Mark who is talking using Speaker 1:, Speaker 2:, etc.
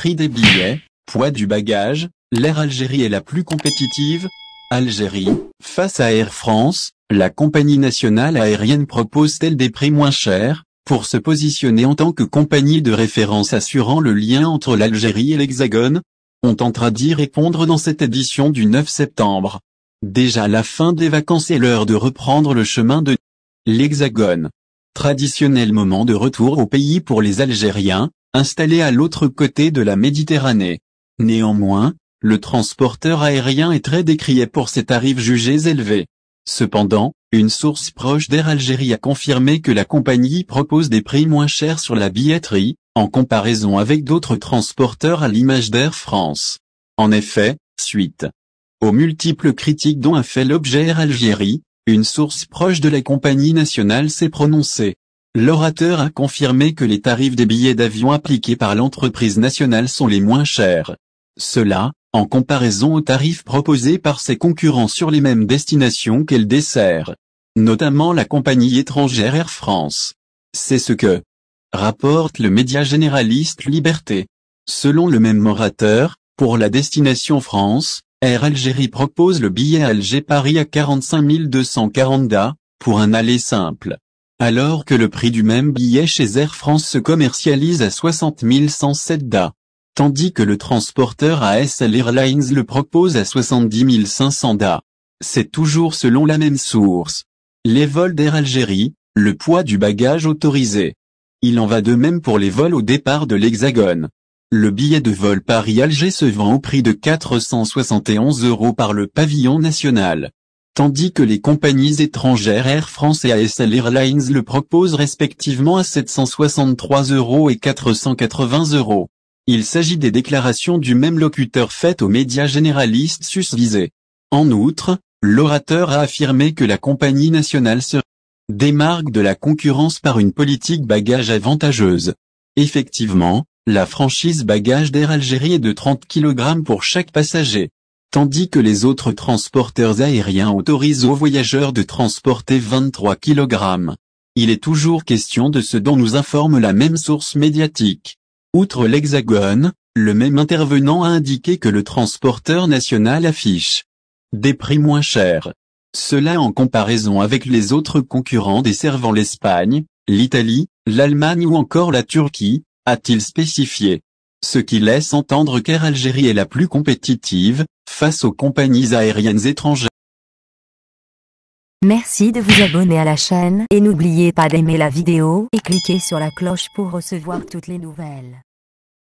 Speaker 1: Prix des billets, poids du bagage, l'Air Algérie est la plus compétitive. Algérie, face à Air France, la compagnie nationale aérienne propose-t-elle des prix moins chers, pour se positionner en tant que compagnie de référence assurant le lien entre l'Algérie et l'Hexagone On tentera d'y répondre dans cette édition du 9 septembre. Déjà la fin des vacances et l'heure de reprendre le chemin de l'Hexagone. Traditionnel moment de retour au pays pour les Algériens, installé à l'autre côté de la Méditerranée. Néanmoins, le transporteur aérien est très décrié pour ses tarifs jugés élevés. Cependant, une source proche d'Air Algérie a confirmé que la compagnie propose des prix moins chers sur la billetterie, en comparaison avec d'autres transporteurs à l'image d'Air France. En effet, suite aux multiples critiques dont a fait l'objet Air Algérie, une source proche de la compagnie nationale s'est prononcée. L'orateur a confirmé que les tarifs des billets d'avion appliqués par l'entreprise nationale sont les moins chers. Cela, en comparaison aux tarifs proposés par ses concurrents sur les mêmes destinations qu'elle dessert. Notamment la compagnie étrangère Air France. C'est ce que rapporte le média généraliste Liberté. Selon le même orateur, pour la destination France, Air Algérie propose le billet Alger-Paris à 45 240 da, pour un aller simple alors que le prix du même billet chez Air France se commercialise à 60 107 DA, tandis que le transporteur ASL Airlines le propose à 70 500 DA. C'est toujours selon la même source. Les vols d'Air Algérie, le poids du bagage autorisé. Il en va de même pour les vols au départ de l'Hexagone. Le billet de vol Paris-Alger se vend au prix de 471 euros par le pavillon national tandis que les compagnies étrangères Air France et ASL Airlines le proposent respectivement à 763 euros et 480 euros. Il s'agit des déclarations du même locuteur faites aux médias généralistes susvisés. En outre, l'orateur a affirmé que la compagnie nationale se démarque de la concurrence par une politique bagage avantageuse. Effectivement, la franchise bagage d'Air Algérie est de 30 kg pour chaque passager tandis que les autres transporteurs aériens autorisent aux voyageurs de transporter 23 kg. Il est toujours question de ce dont nous informe la même source médiatique. Outre l'Hexagone, le même intervenant a indiqué que le transporteur national affiche des prix moins chers. Cela en comparaison avec les autres concurrents desservant l'Espagne, l'Italie, l'Allemagne ou encore la Turquie, a-t-il spécifié. Ce qui laisse entendre qu'Air Algérie est la plus compétitive, face aux compagnies aériennes étrangères. Merci de vous abonner à la chaîne et n'oubliez pas d'aimer la vidéo et cliquez sur la cloche pour recevoir toutes les nouvelles.